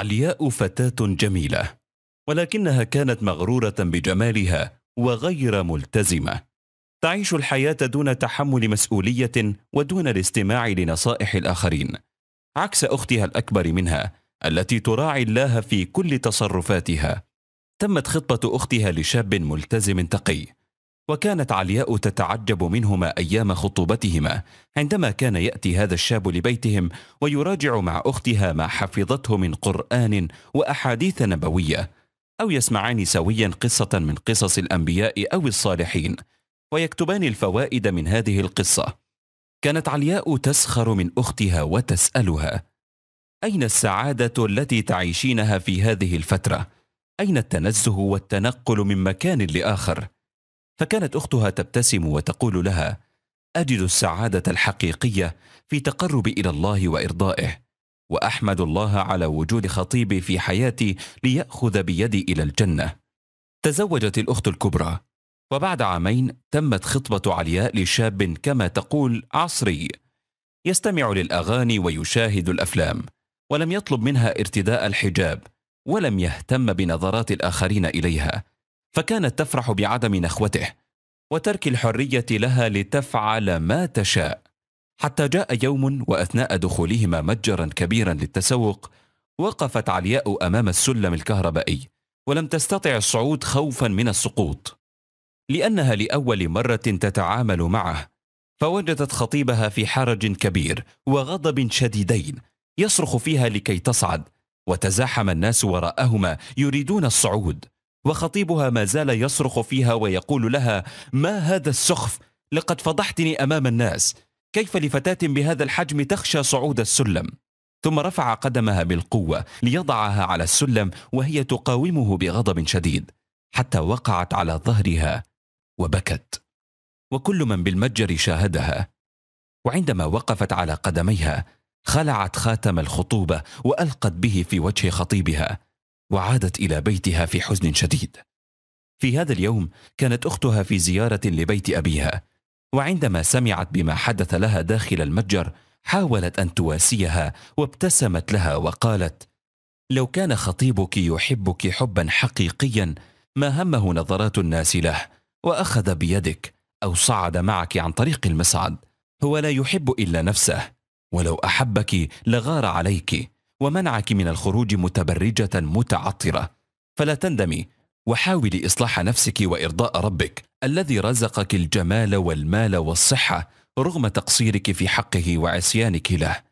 علياء فتاة جميلة ولكنها كانت مغرورة بجمالها وغير ملتزمة تعيش الحياة دون تحمل مسؤولية ودون الاستماع لنصائح الآخرين عكس أختها الأكبر منها التي تراعي الله في كل تصرفاتها تمت خطبة أختها لشاب ملتزم تقي وكانت علياء تتعجب منهما أيام خطوبتهما عندما كان يأتي هذا الشاب لبيتهم ويراجع مع أختها ما حفظته من قرآن وأحاديث نبوية أو يسمعان سويا قصة من قصص الأنبياء أو الصالحين ويكتبان الفوائد من هذه القصة كانت علياء تسخر من أختها وتسألها أين السعادة التي تعيشينها في هذه الفترة؟ أين التنزه والتنقل من مكان لآخر؟ فكانت اختها تبتسم وتقول لها اجد السعاده الحقيقيه في تقرب الى الله وارضائه واحمد الله على وجود خطيبي في حياتي لياخذ بيدي الى الجنه تزوجت الاخت الكبرى وبعد عامين تمت خطبه علياء لشاب كما تقول عصري يستمع للاغاني ويشاهد الافلام ولم يطلب منها ارتداء الحجاب ولم يهتم بنظرات الاخرين اليها فكانت تفرح بعدم نخوته وترك الحريه لها لتفعل ما تشاء حتى جاء يوم واثناء دخولهما متجرا كبيرا للتسوق وقفت علياء امام السلم الكهربائي ولم تستطع الصعود خوفا من السقوط لانها لاول مره تتعامل معه فوجدت خطيبها في حرج كبير وغضب شديدين يصرخ فيها لكي تصعد وتزاحم الناس وراءهما يريدون الصعود وخطيبها ما زال يصرخ فيها ويقول لها ما هذا السخف لقد فضحتني امام الناس كيف لفتاه بهذا الحجم تخشى صعود السلم ثم رفع قدمها بالقوه ليضعها على السلم وهي تقاومه بغضب شديد حتى وقعت على ظهرها وبكت وكل من بالمتجر شاهدها وعندما وقفت على قدميها خلعت خاتم الخطوبه والقت به في وجه خطيبها وعادت الى بيتها في حزن شديد في هذا اليوم كانت اختها في زياره لبيت ابيها وعندما سمعت بما حدث لها داخل المتجر حاولت ان تواسيها وابتسمت لها وقالت لو كان خطيبك يحبك حبا حقيقيا ما همه نظرات الناس له واخذ بيدك او صعد معك عن طريق المصعد هو لا يحب الا نفسه ولو احبك لغار عليك ومنعك من الخروج متبرجة متعطرة فلا تندمي وحاولي إصلاح نفسك وإرضاء ربك الذي رزقك الجمال والمال والصحة رغم تقصيرك في حقه وعصيانك له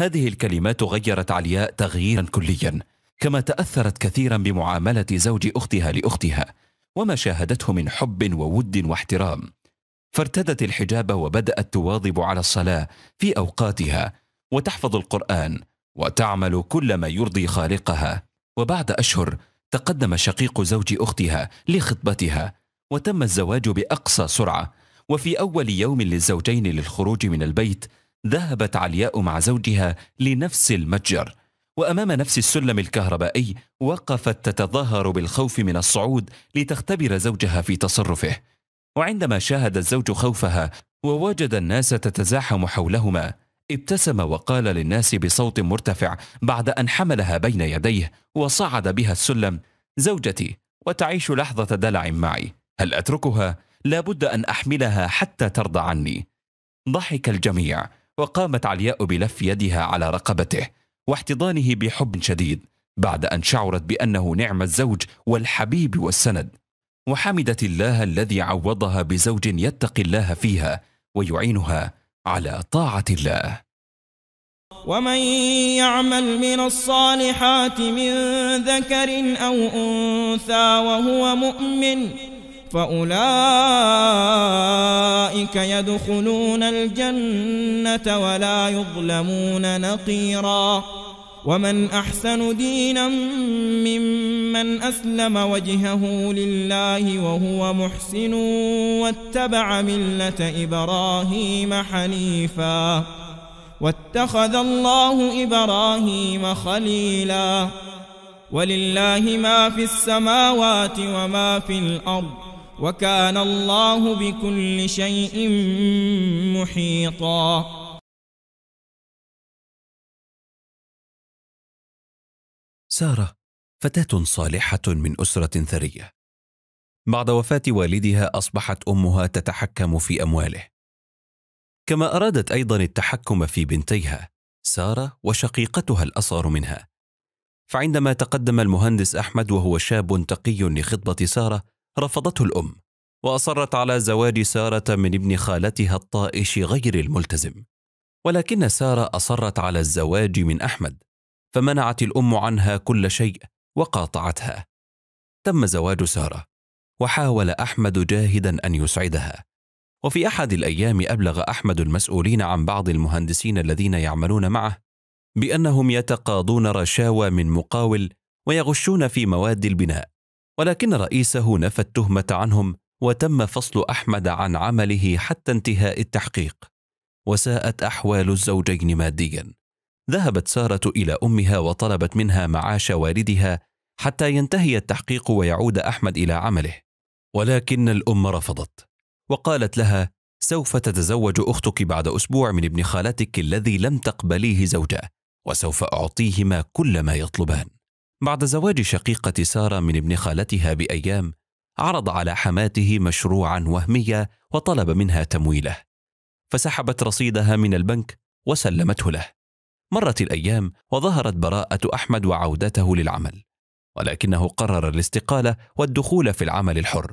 هذه الكلمات غيرت علياء تغييرا كليا كما تأثرت كثيرا بمعاملة زوج أختها لأختها وما شاهدته من حب وود واحترام فارتدت الحجاب وبدأت تواظب على الصلاة في أوقاتها وتحفظ القرآن وتعمل كل ما يرضي خالقها وبعد اشهر تقدم شقيق زوج اختها لخطبتها وتم الزواج باقصى سرعه وفي اول يوم للزوجين للخروج من البيت ذهبت علياء مع زوجها لنفس المتجر وامام نفس السلم الكهربائي وقفت تتظاهر بالخوف من الصعود لتختبر زوجها في تصرفه وعندما شاهد الزوج خوفها ووجد الناس تتزاحم حولهما ابتسم وقال للناس بصوت مرتفع بعد أن حملها بين يديه وصعد بها السلم زوجتي وتعيش لحظة دلع معي هل أتركها؟ لابد أن أحملها حتى ترضى عني ضحك الجميع وقامت علياء بلف يدها على رقبته واحتضانه بحب شديد بعد أن شعرت بأنه نعم الزوج والحبيب والسند وحمدت الله الذي عوضها بزوج يتقي الله فيها ويعينها على طاعة الله ومن يعمل من الصالحات من ذكر أو أنثى وهو مؤمن فأولئك يدخلون الجنة ولا يظلمون نقيراً ومن أحسن دينا ممن أسلم وجهه لله وهو محسن واتبع ملة إبراهيم حنيفا واتخذ الله إبراهيم خليلا ولله ما في السماوات وما في الأرض وكان الله بكل شيء محيطاً ساره فتاه صالحه من اسره ثريه بعد وفاه والدها اصبحت امها تتحكم في امواله كما ارادت ايضا التحكم في بنتيها ساره وشقيقتها الاصغر منها فعندما تقدم المهندس احمد وهو شاب تقي لخطبه ساره رفضته الام واصرت على زواج ساره من ابن خالتها الطائش غير الملتزم ولكن ساره اصرت على الزواج من احمد فمنعت الام عنها كل شيء وقاطعتها تم زواج ساره وحاول احمد جاهدا ان يسعدها وفي احد الايام ابلغ احمد المسؤولين عن بعض المهندسين الذين يعملون معه بانهم يتقاضون رشاوى من مقاول ويغشون في مواد البناء ولكن رئيسه نفى التهمه عنهم وتم فصل احمد عن عمله حتى انتهاء التحقيق وساءت احوال الزوجين ماديا ذهبت سارة إلى أمها وطلبت منها معاش والدها حتى ينتهي التحقيق ويعود أحمد إلى عمله، ولكن الأم رفضت، وقالت لها: سوف تتزوج أختك بعد أسبوع من ابن خالتك الذي لم تقبليه زوجة، وسوف أعطيهما كل ما يطلبان. بعد زواج شقيقة سارة من ابن خالتها بأيام، عرض على حماته مشروعا وهميا وطلب منها تمويله، فسحبت رصيدها من البنك وسلمته له. مرت الأيام وظهرت براءة أحمد وعودته للعمل ولكنه قرر الاستقالة والدخول في العمل الحر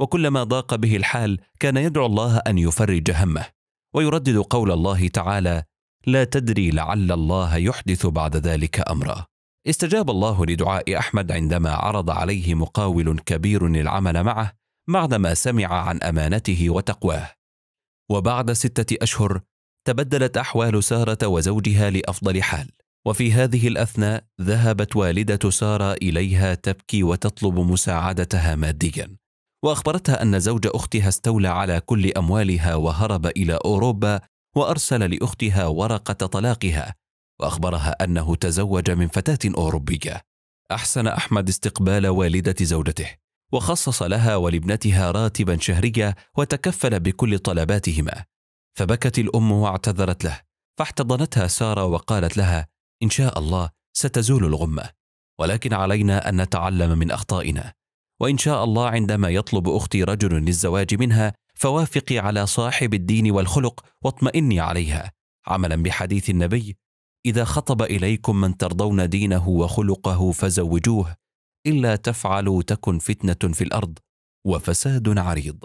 وكلما ضاق به الحال كان يدعو الله أن يفرج همه ويردد قول الله تعالى لا تدري لعل الله يحدث بعد ذلك أمرا استجاب الله لدعاء أحمد عندما عرض عليه مقاول كبير العمل معه بعدما سمع عن أمانته وتقواه وبعد ستة أشهر تبدلت أحوال سارة وزوجها لأفضل حال وفي هذه الأثناء ذهبت والدة سارة إليها تبكي وتطلب مساعدتها ماديا وأخبرتها أن زوج أختها استولى على كل أموالها وهرب إلى أوروبا وأرسل لأختها ورقة طلاقها وأخبرها أنه تزوج من فتاة أوروبية أحسن أحمد استقبال والدة زوجته وخصص لها ولابنتها راتبا شهريا وتكفل بكل طلباتهما فبكت الأم واعتذرت له فاحتضنتها سارة وقالت لها إن شاء الله ستزول الغمة ولكن علينا أن نتعلم من أخطائنا وإن شاء الله عندما يطلب أختي رجل للزواج منها فوافقي على صاحب الدين والخلق واطمئني عليها عملا بحديث النبي إذا خطب إليكم من ترضون دينه وخلقه فزوجوه إلا تفعلوا تكن فتنة في الأرض وفساد عريض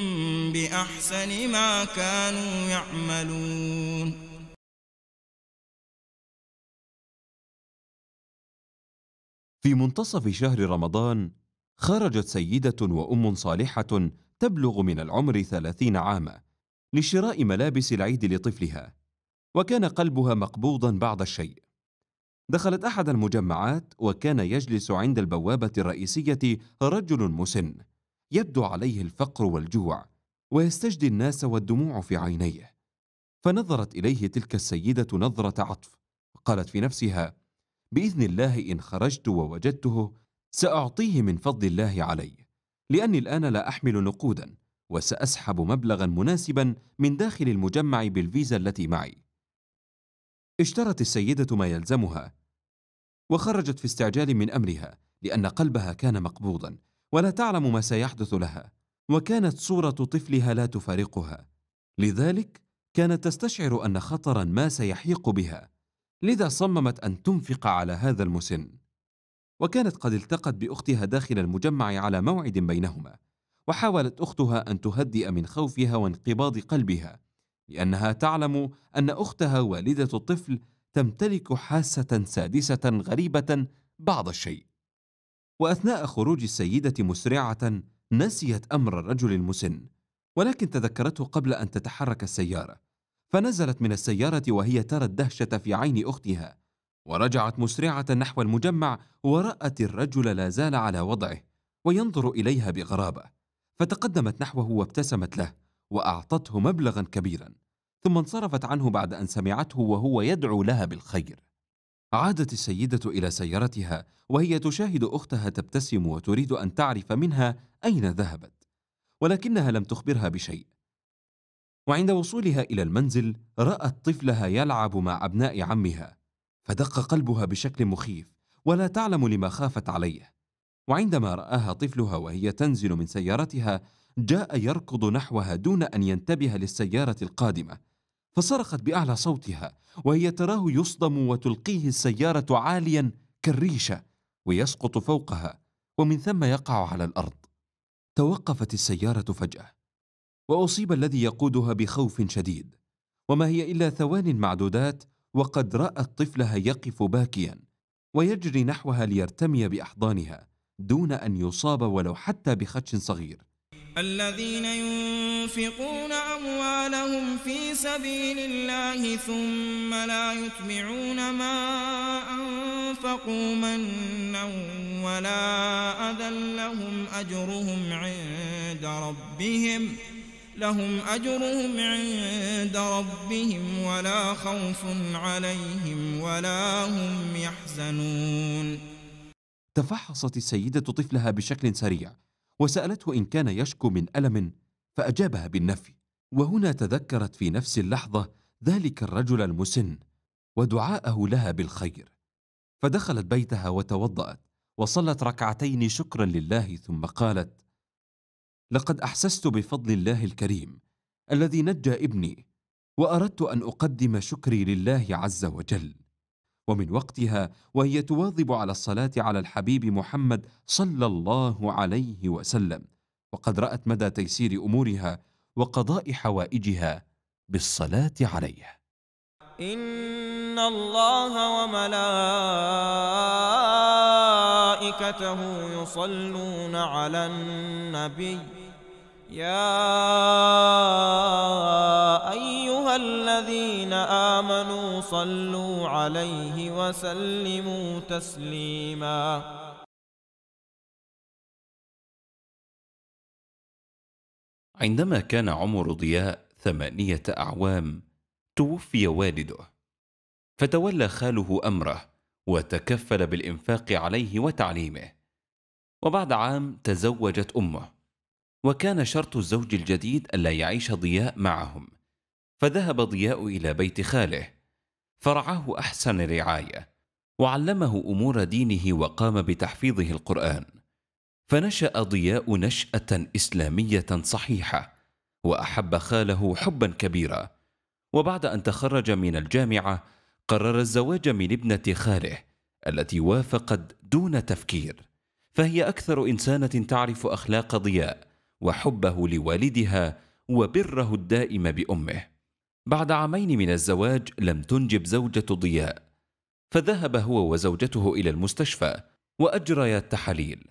بأحسن ما كانوا يعملون في منتصف شهر رمضان خرجت سيدة وأم صالحة تبلغ من العمر ثلاثين عاما لشراء ملابس العيد لطفلها وكان قلبها مقبوضا بعض الشيء دخلت احد المجمعات وكان يجلس عند البوابه الرئيسيه رجل مسن يبدو عليه الفقر والجوع ويستجدي الناس والدموع في عينيه فنظرت اليه تلك السيده نظره عطف قالت في نفسها باذن الله ان خرجت ووجدته ساعطيه من فضل الله علي لاني الان لا احمل نقودا وساسحب مبلغا مناسبا من داخل المجمع بالفيزا التي معي اشترت السيده ما يلزمها وخرجت في استعجال من امرها لان قلبها كان مقبوضا ولا تعلم ما سيحدث لها وكانت صورة طفلها لا تفارقها لذلك كانت تستشعر أن خطرا ما سيحيق بها لذا صممت أن تنفق على هذا المسن وكانت قد التقت بأختها داخل المجمع على موعد بينهما وحاولت أختها أن تهدئ من خوفها وانقباض قلبها لأنها تعلم أن أختها والدة الطفل تمتلك حاسة سادسة غريبة بعض الشيء وأثناء خروج السيدة مسرعة نسيت أمر الرجل المسن ولكن تذكرته قبل أن تتحرك السيارة فنزلت من السيارة وهي ترى الدهشة في عين أختها ورجعت مسرعة نحو المجمع ورأت الرجل لا زال على وضعه وينظر إليها بغرابة فتقدمت نحوه وابتسمت له وأعطته مبلغا كبيرا ثم انصرفت عنه بعد أن سمعته وهو يدعو لها بالخير عادت السيدة إلى سيارتها وهي تشاهد أختها تبتسم وتريد أن تعرف منها أين ذهبت ولكنها لم تخبرها بشيء وعند وصولها إلى المنزل رأت طفلها يلعب مع أبناء عمها فدق قلبها بشكل مخيف ولا تعلم لما خافت عليه وعندما رآها طفلها وهي تنزل من سيارتها جاء يركض نحوها دون أن ينتبه للسيارة القادمة فصرخت بأعلى صوتها وهي تراه يصدم وتلقيه السيارة عاليا كالريشة ويسقط فوقها ومن ثم يقع على الأرض توقفت السيارة فجأة وأصيب الذي يقودها بخوف شديد وما هي إلا ثوان معدودات وقد رأت طفلها يقف باكيا ويجري نحوها ليرتمي بأحضانها دون أن يصاب ولو حتى بخدش صغير الذين ينفقون أموالهم في سبيل الله ثم لا يتبعون ما أنفقوا منا ولا أذى لهم أجرهم عند ربهم لهم أجرهم عند ربهم ولا خوف عليهم ولا هم يحزنون تفحصت السيدة طفلها بشكل سريع وسألته إن كان يشكو من ألم فأجابها بالنفي وهنا تذكرت في نفس اللحظة ذلك الرجل المسن ودعاءه لها بالخير فدخلت بيتها وتوضأت وصلت ركعتين شكرا لله ثم قالت لقد أحسست بفضل الله الكريم الذي نجى ابني وأردت أن أقدم شكري لله عز وجل ومن وقتها وهي تواظب على الصلاة على الحبيب محمد صلى الله عليه وسلم وقد رأت مدى تيسير أمورها وقضاء حوائجها بالصلاة عليه إن الله وملائكته يصلون على النبي يا الذين آمنوا صلوا عليه وسلموا تسليما عندما كان عمر ضياء ثمانية أعوام توفي والده فتولى خاله أمره وتكفل بالإنفاق عليه وتعليمه وبعد عام تزوجت أمه وكان شرط الزوج الجديد ألا يعيش ضياء معهم فذهب ضياء الى بيت خاله فرعاه احسن رعايه وعلمه امور دينه وقام بتحفيظه القران فنشا ضياء نشاه اسلاميه صحيحه واحب خاله حبا كبيرا وبعد ان تخرج من الجامعه قرر الزواج من ابنه خاله التي وافقت دون تفكير فهي اكثر انسانه تعرف اخلاق ضياء وحبه لوالدها وبره الدائم بامه بعد عامين من الزواج لم تنجب زوجة ضياء فذهب هو وزوجته إلى المستشفى وأجريا التحاليل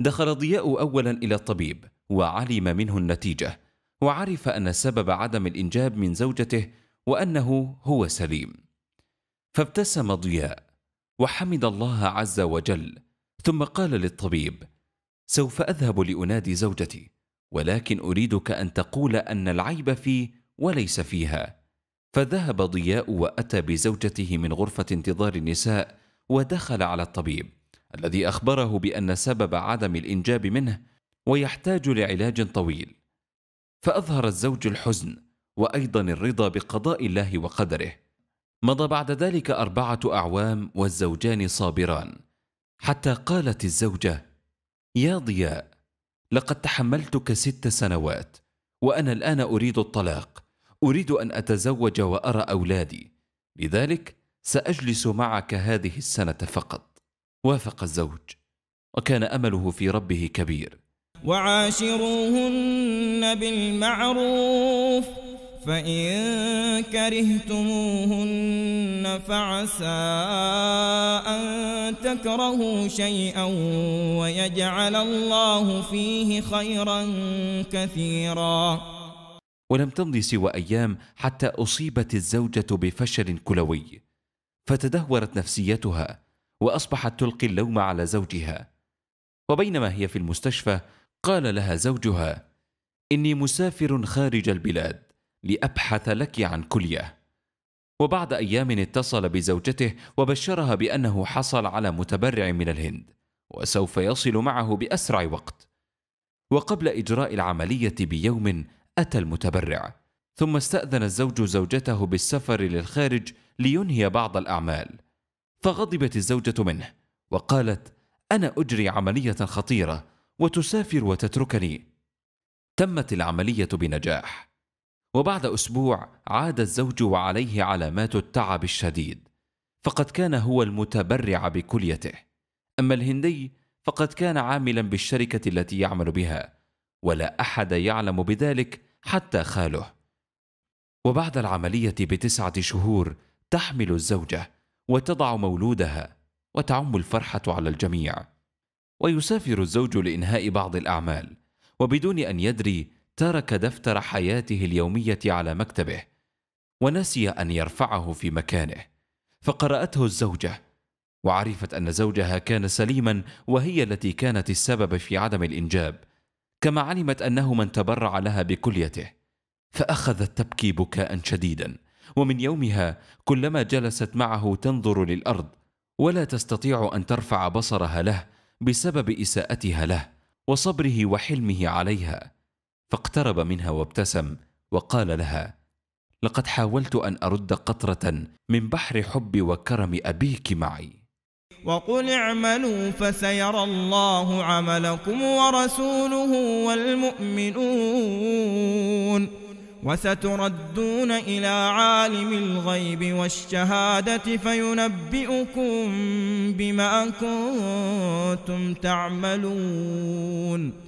دخل ضياء أولا إلى الطبيب وعلم منه النتيجة وعرف أن سبب عدم الإنجاب من زوجته وأنه هو سليم فابتسم ضياء وحمد الله عز وجل ثم قال للطبيب سوف أذهب لأنادي زوجتي ولكن أريدك أن تقول أن العيب في وليس فيها فذهب ضياء واتى بزوجته من غرفه انتظار النساء ودخل على الطبيب الذي اخبره بان سبب عدم الانجاب منه ويحتاج لعلاج طويل فاظهر الزوج الحزن وايضا الرضا بقضاء الله وقدره مضى بعد ذلك اربعه اعوام والزوجان صابران حتى قالت الزوجه يا ضياء لقد تحملتك ست سنوات وانا الان اريد الطلاق اريد ان اتزوج وارى اولادي لذلك ساجلس معك هذه السنه فقط وافق الزوج وكان امله في ربه كبير وعاشروهن بالمعروف فان كرهتموهن فعسى ان تكرهوا شيئا ويجعل الله فيه خيرا كثيرا ولم تمض سوى ايام حتى اصيبت الزوجه بفشل كلوي فتدهورت نفسيتها واصبحت تلقي اللوم على زوجها وبينما هي في المستشفى قال لها زوجها اني مسافر خارج البلاد لابحث لك عن كليه وبعد ايام اتصل بزوجته وبشرها بانه حصل على متبرع من الهند وسوف يصل معه باسرع وقت وقبل اجراء العمليه بيوم أتى المتبرع ثم استأذن الزوج زوجته بالسفر للخارج لينهي بعض الأعمال فغضبت الزوجة منه وقالت أنا أجري عملية خطيرة وتسافر وتتركني تمت العملية بنجاح وبعد أسبوع عاد الزوج وعليه علامات التعب الشديد فقد كان هو المتبرع بكليته أما الهندي فقد كان عاملا بالشركة التي يعمل بها ولا احد يعلم بذلك حتى خاله وبعد العمليه بتسعه شهور تحمل الزوجه وتضع مولودها وتعم الفرحه على الجميع ويسافر الزوج لانهاء بعض الاعمال وبدون ان يدري ترك دفتر حياته اليوميه على مكتبه ونسي ان يرفعه في مكانه فقراته الزوجه وعرفت ان زوجها كان سليما وهي التي كانت السبب في عدم الانجاب كما علمت انه من تبرع لها بكليته فاخذت تبكي بكاء شديدا ومن يومها كلما جلست معه تنظر للارض ولا تستطيع ان ترفع بصرها له بسبب اساءتها له وصبره وحلمه عليها فاقترب منها وابتسم وقال لها لقد حاولت ان ارد قطره من بحر حب وكرم ابيك معي وقل اعملوا فسيرى الله عملكم ورسوله والمؤمنون وستردون إلى عالم الغيب والشهادة فينبئكم بما كنتم تعملون